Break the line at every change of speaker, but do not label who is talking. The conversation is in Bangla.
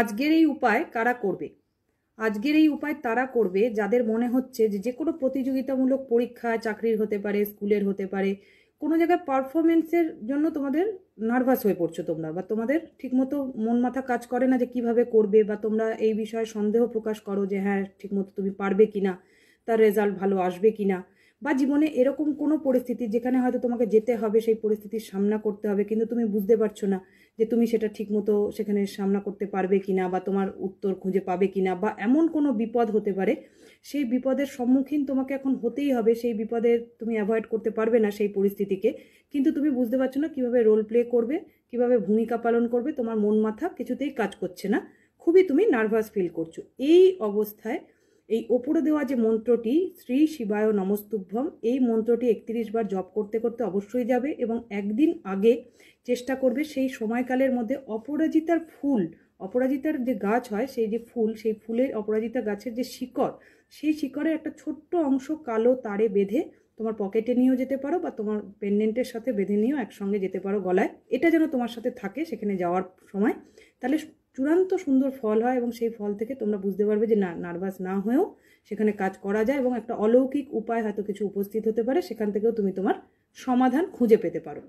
আজকের এই উপায় কারা করবে আজকের এই উপায় তারা করবে যাদের মনে হচ্ছে যে যে কোনো প্রতিযোগিতামূলক পরীক্ষায় চাকরির হতে পারে স্কুলের হতে পারে কোনো জায়গায় পারফরমেন্সের জন্য তোমাদের নার্ভাস হয়ে পড়ছো তোমরা বা তোমাদের ঠিকমতো মন মাথা কাজ করে না যে কিভাবে করবে বা তোমরা এই বিষয়ে সন্দেহ প্রকাশ করো যে হ্যাঁ ঠিকমতো তুমি পারবে কি না তার রেজাল্ট ভালো আসবে কি না বা জীবনে এরকম কোনো পরিস্থিতি যেখানে হয়তো তোমাকে যেতে হবে সেই পরিস্থিতির সামনা করতে হবে কিন্তু তুমি বুঝতে পারছো না যে তুমি সেটা ঠিকমতো সেখানে সামনা করতে পারবে কি না বা তোমার উত্তর খুঁজে পাবে কি না বা এমন কোনো বিপদ হতে পারে সেই বিপদের সম্মুখীন তোমাকে এখন হতেই হবে সেই বিপদের তুমি অ্যাভয়েড করতে পারবে না সেই পরিস্থিতিকে কিন্তু তুমি বুঝতে পারছো না কীভাবে রোল প্লে করবে কিভাবে ভূমিকা পালন করবে তোমার মন মাথা কিছুতেই কাজ করছে না খুবই তুমি নার্ভাস ফিল করছো এই অবস্থায় এই ওপরে দেওয়া যে মন্ত্রটি শ্রী শিবায় নমস্তুভ্যম এই মন্ত্রটি একত্রিশ বার জপ করতে করতে অবশ্যই যাবে এবং একদিন আগে চেষ্টা করবে সেই সময়কালের মধ্যে অপরাজিতার ফুল অপরাজিতার যে গাছ হয় সেই যে ফুল সেই ফুলের অপরাজিতা গাছের যে শিকড় সেই শিকড়ের একটা ছোট্ট অংশ কালো তারে বেঁধে তোমার পকেটে নিয়েও যেতে পারো বা তোমার পেন্ডেন্টের সাথে বেঁধে নিয়েও একসঙ্গে যেতে পারো গলায় এটা যেন তোমার সাথে থাকে সেখানে যাওয়ার সময় তাহলে চূড়ান্ত সুন্দর ফল হয় এবং সেই ফল থেকে তোমরা বুঝতে পারবে যে না নার্ভাস না হয়েও সেখানে কাজ করা যায় এবং একটা অলৌকিক উপায় হয়তো কিছু উপস্থিত হতে পারে সেখান থেকেও তুমি তোমার সমাধান খুঁজে পেতে পারো